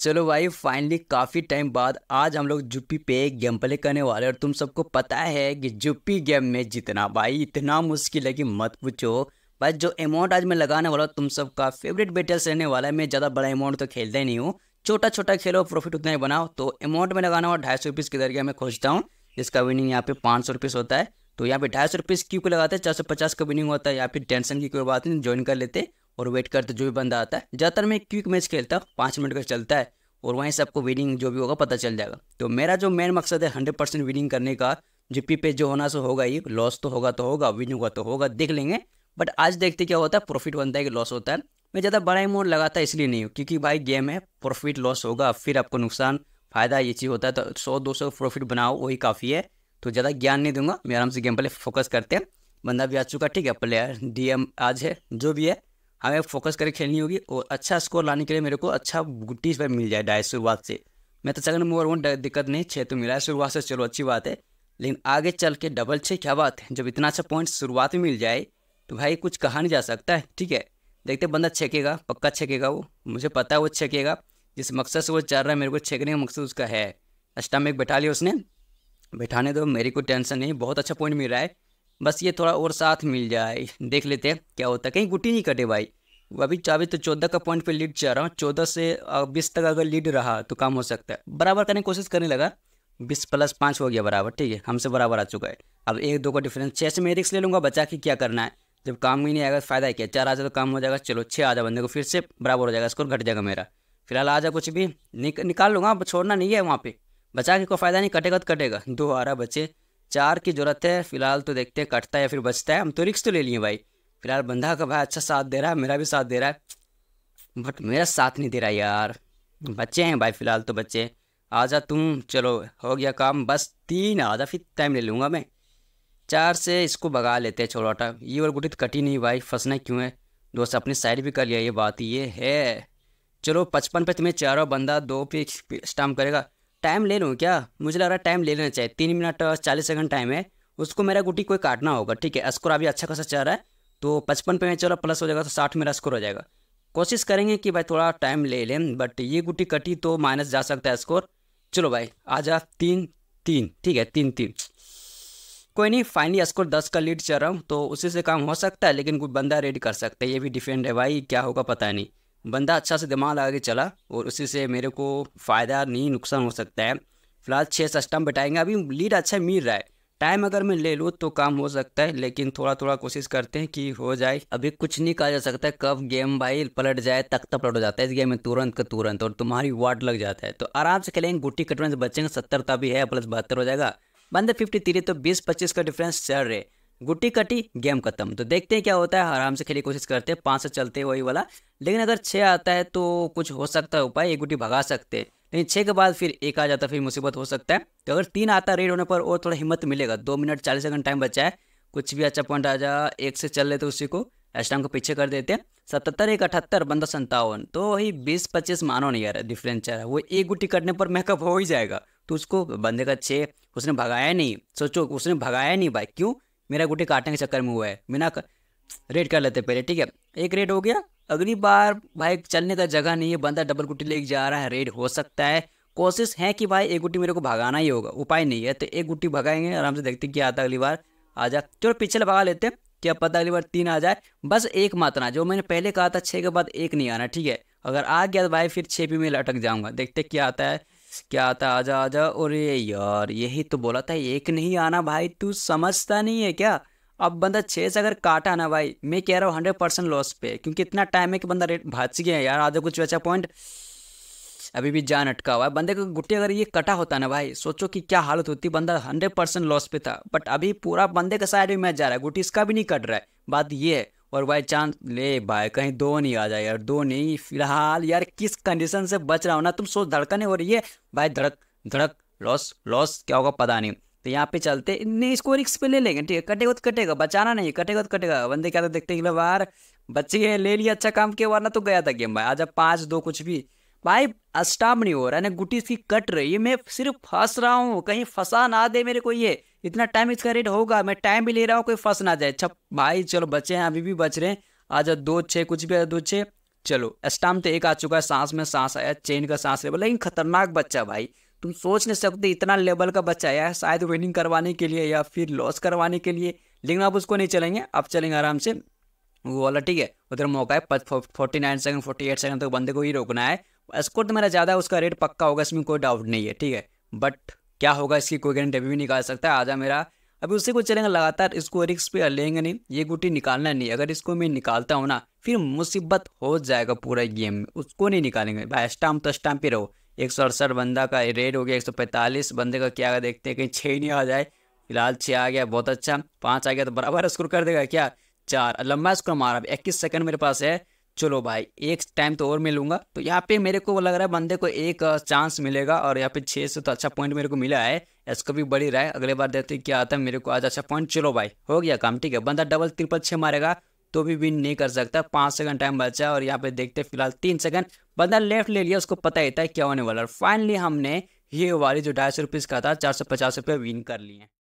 चलो भाई फाइनली काफ़ी टाइम बाद आज हम लोग जुप्पी पे गेम प्ले करने वाले और तुम सबको पता है कि जुप्पी गेम में जितना भाई इतना मुश्किल है कि मत पूछो भाई जो अमाउंट आज मैं लगाने वाला हूँ तुम सबका फेवरेट बेटर्स रहने वाला है मैं ज़्यादा बड़ा अमाउंट तो खेलता ही नहीं हूँ छोटा छोटा खेलो प्रॉफिट उतना ही बनाओ तो अमाउंट में लगाना हुआ ढाई सौ रुपीज़ के जरिए मैं खोजता हूँ जिसका विनिंग यहाँ पे पाँच सौ रुपीज़ होता है तो यहाँ पे ढाई सौ रुपीज़ क्यों को लगाते हैं चार सौ पचास का विनिंग होता है या फिर टेंशन की कोई बात नहीं ज्वाइन कर लेते और वेट करते जो भी बंदा आता है ज़्यादातर मैं क्विक मैच खेलता हूँ पाँच मिनट का चलता है और वहीं से आपको विनिंग जो भी होगा पता चल जाएगा तो मेरा जो मेन मकसद है हंड्रेड परसेंट विनिंग करने का जीपी पे जो होना सो होगा ही लॉस तो होगा तो होगा विन होगा तो होगा देख लेंगे बट आज देखते क्या होता है प्रॉफिट बनता है कि लॉस होता है मैं ज़्यादा बड़ा अमाउंट लगाता इसलिए नहीं हूँ क्योंकि भाई गेम है प्रॉफिट लॉस होगा फिर आपको नुकसान फ़ायदा ये चीज़ होता है तो सौ दो सौ प्रॉफिट बनाओ वही काफ़ी है तो ज़्यादा ज्ञान नहीं दूंगा मैं आराम से गेम पहले फोकस करते हैं बंदा भी आ चुका ठीक है प्लेयर डीएम आज है जो भी है हमें फोकस करके खेलनी होगी और अच्छा स्कोर लाने के लिए मेरे को अच्छा गुट्टी पर मिल जाए डाइस शुरुआत से मैं तो सेकंड मूवर वन दिक्कत नहीं छः तो मिला है शुरुआत से चलो अच्छी बात है लेकिन आगे चल के डबल छः क्या बात है जब इतना अच्छा पॉइंट शुरुआत में मिल जाए तो भाई कुछ कहा नहीं जा सकता है ठीक है देखते बंदा छेकेगा पक्का छेकेगा वो मुझे पता है वो छेकेगा जिस मकसद से वो चल रहा है मेरे को छेकने का मकसद उसका है स्टमक बैठा लिया उसने बैठाने दो मेरी कोई टेंशन नहीं बहुत अच्छा पॉइंट मिल रहा है बस ये थोड़ा और साथ मिल जाए देख लेते हैं क्या होता है कहीं गुटी नहीं कटे भाई अभी अभी तो चौदह का पॉइंट पे लीड जा रहा हूँ चौदह से बीस तक अगर लीड रहा तो काम हो सकता है बराबर करने की कोशिश करने लगा बीस प्लस पाँच हो गया बराबर ठीक है हमसे बराबर आ चुका है अब एक दो का डिफरेंस छः से मैं रिक्स ले लूँगा बचा के क्या करना है जब काम ही नहीं आएगा तो फ़ायदा है क्या चार आ जाए तो काम हो जाएगा चलो छः आ जाए बंदे को फिर से बराबर हो जाएगा स्कोर घट जाएगा मेरा फिलहाल आ जाए कुछ भी निक, निकाल लूँगा अब छोड़ना नहीं है वहाँ पर बचा के कोई फ़ायदा नहीं कटेगा तो कटेगा दो आ रहा बचे चार की ज़रूरत है फिलहाल तो देखते हैं कटता है फिर बचता है हम तो रिक्स तो ले लिए भाई फिर यार बंदा का भाई अच्छा साथ दे रहा है मेरा भी साथ दे रहा है बट मेरा साथ नहीं दे रहा यार बच्चे हैं भाई फिलहाल तो बच्चे आ जा तुम चलो हो गया काम बस तीन आधा फिर टाइम ले लूँगा मैं चार से इसको भगा लेते हैं टाइम ये और गुटी तो कटी नहीं भाई फंसना क्यों है दोस्त अपनी साइड भी कर लिया ये बात ये है चलो पचपन पे तुम्हें चारों बंदा दो पे स्टाम करेगा टाइम ले लूँ क्या मुझे लग रहा है टाइम ले लेना चाहिए तीन मिनट चालीस सेकंड टाइम है उसको मेरा गुटी कोई काटना होगा ठीक है अस्कुर अभी अच्छा खासा चाह रहा है तो पचपन पे मैं चलो प्लस हो जाएगा तो साठ मेरा स्कोर हो जाएगा कोशिश करेंगे कि भाई थोड़ा टाइम ले लें बट ये गुटी कटी तो माइनस जा सकता है स्कोर चलो भाई आ जा तीन तीन ठीक है तीन तीन कोई नहीं फाइनली स्कोर दस का लीड चल रहा हूँ तो उसी से काम हो सकता है लेकिन कोई बंदा रेड कर सकता है ये भी डिफेंड है भाई क्या होगा पता नहीं बंदा अच्छा से दिमाग लगा के चला और उसी से मेरे को फ़ायदा नहीं नुकसान हो सकता है फिलहाल छः सस्टम बैठाएंगे अभी लीड अच्छा मिल रहा है टाइम अगर मैं ले लूँ तो काम हो सकता है लेकिन थोड़ा थोड़ा कोशिश करते हैं कि हो जाए अभी कुछ नहीं कहा जा सकता है कब गेम भाई पलट जाए तक तक पलट हो जाता है इस गेम में तुरंत का तुरंत और तुम्हारी वाट लग जाता है तो आराम से खेलेंगे गुट्टी कटने से बचेंगे सत्तर का भी है प्लस बहत्तर हो जाएगा बंदे फिफ्टी थ्री तो बीस पच्चीस का डिफरेंस चल रहे गुट्टी कटी गेम खत्म तो देखते हैं क्या होता है आराम से खेलने की कोशिश करते हैं पाँच से चलते वही वाला लेकिन अगर छः आता है तो कुछ हो सकता है उपाय एक गुट्टी भगा सकते हैं लेकिन छः के बाद फिर एक आ जाता फिर मुसीबत हो सकता है तो अगर तीन आता रेड होने पर और थोड़ा हिम्मत मिलेगा दो मिनट चालीस सेकंड टाइम बचा है कुछ भी अच्छा पॉइंट आ जा एक से चल लेते उसी को एस्टाम को पीछे कर देते हैं सतहत्तर एक अठहत्तर बंदा संतावन तो वही बीस पच्चीस मानो नहीं यार डिफरेंस है वो एक गुटी कटने पर मेकअप हो ही जाएगा तो उसको बंदे का छः उसने भगाया नहीं सोचो उसने भगाया नहीं भाई क्यों मेरा गुटी काटने के चक्कर में हुआ है बिना रेड कर लेते पहले ठीक है एक रेड हो गया अगली बार भाई चलने का जगह नहीं है बंदा डबल गुटी लेके जा रहा है रेड हो सकता है कोशिश है कि भाई एक गुटी मेरे को भगाना ही होगा उपाय नहीं है तो एक गुटी भगाएंगे आराम से देखते क्या आता अगली बार आ जा चलो पीछे भगा लेते हैं क्या पता अगली बार तीन आ जाए बस एक मात्रा ना जो मैंने पहले कहा था छः के बाद एक नहीं आना ठीक है अगर आ गया तो भाई फिर छः भी मैं लटक जाऊंगा देखते क्या आता है क्या आता है आजा आजा और ये यार यही तो बोला था एक नहीं आना भाई तू समझता नहीं है क्या अब बंदा छः से अगर काटा ना भाई मैं कह रहा हूँ हंड्रेड परसेंट लॉस पे क्योंकि इतना टाइम है कि बंदा रेट भाज गया है यार आधे कुछ वैसा पॉइंट अभी भी जान अटका हुआ है बंदे का गुट्टी अगर ये कटा होता ना भाई सोचो कि क्या हालत होती बंदा हंड्रेड परसेंट लॉस पे था बट अभी पूरा बंदे का साइड भी मैच जा रहा है गुट्टी इसका भी नहीं कट रहा है बात ये है और बाई चांस ले भाई कहीं दो नहीं आ जाए यार दो नहीं फिलहाल यार किस कंडीशन से बच रहा हो ना तुम सोच धड़कने हो रही है भाई धड़क धड़क लॉस लॉस क्या होगा पता नहीं तो यहाँ पे चलते नहीं इसको रिक्स पे ले लेंगे ठीक है कटेगा तो कटेगा बचाना नहीं कटेगा तो कटेगा बंदे क्या तो देखते हैं बार बच्चे गए ले लिया अच्छा काम किया वरना तो गया था गेम भाई आज पाँच दो कुछ भी भाई अस्टाम नहीं हो रहा है ना गुटी इसकी कट रही है मैं सिर्फ फंस रहा हूँ कहीं फंसा ना दे मेरे को ये इतना टाइम इसका रेट होगा मैं टाइम भी ले रहा हूँ कोई फंस ना जाए अच्छा भाई चलो बचे हैं अभी भी बच रहे हैं आज दो छः कुछ भी दो छः चलो अस्टाम तो एक आ चुका है सांस में सांस आया चेन का सांस लेवल लेकिन खतरनाक बच्चा भाई तुम सोच नहीं सकते इतना लेवल का बच्चा आया है शायद विनिंग करवाने के लिए या फिर लॉस करवाने के लिए लेकिन आप उसको नहीं चलेंगे आप चलेंगे आराम से वो वाला ठीक है उधर मौका है forty nine second forty eight second तक तो बंदे को ही रोकना है स्कोर तो मेरा ज़्यादा उसका रेट पक्का होगा इसमें कोई डाउट नहीं है ठीक है बट क्या होगा इसकी कोई गारंटी अभी भी निकाल सकता है आजा मेरा अभी उससे को चलेंगे लगातार इसको रिक्स पे लेंगे नहीं ये गुटी निकालना नहीं अगर इसको मैं निकालता हूँ ना फिर मुसीबत हो जाएगा पूरा गेम में उसको नहीं निकालेंगे भाई स्टाम्प तो स्टाम्प ही रहो एक सौ अड़सठ बंदा का रेड हो गया एक सौ पैंतालीस बंदे का क्या देखते हैं कहीं छः नहीं आ जाए फिलहाल छः आ गया बहुत अच्छा पाँच आ गया तो बराबर स्कोर कर देगा क्या चार लंबा स्कोर मारा इक्कीस सेकंड मेरे पास है चलो भाई एक टाइम तो और मिलूंगा तो यहाँ पे मेरे को लग रहा है बंदे को एक चांस मिलेगा और यहाँ पे छः से तो अच्छा पॉइंट मेरे को मिला है इसको भी बढ़ी रहा है अगले बार हैं क्या आता है मेरे को आज अच्छा पॉइंट चलो भाई हो गया काम ठीक है बंदा डबल ट्रिपल छः मारेगा तो भी विन नहीं कर सकता पाँच सेकंड टाइम बचा है और यहाँ पे देखते फिलहाल तीन सेकंड बंदा लेफ्ट ले लिया उसको पता ही था क्या होने वाला और फाइनली हमने ये वाली जो ढाई सौ रुपीज़ का था चार सौ पचास विन कर लिए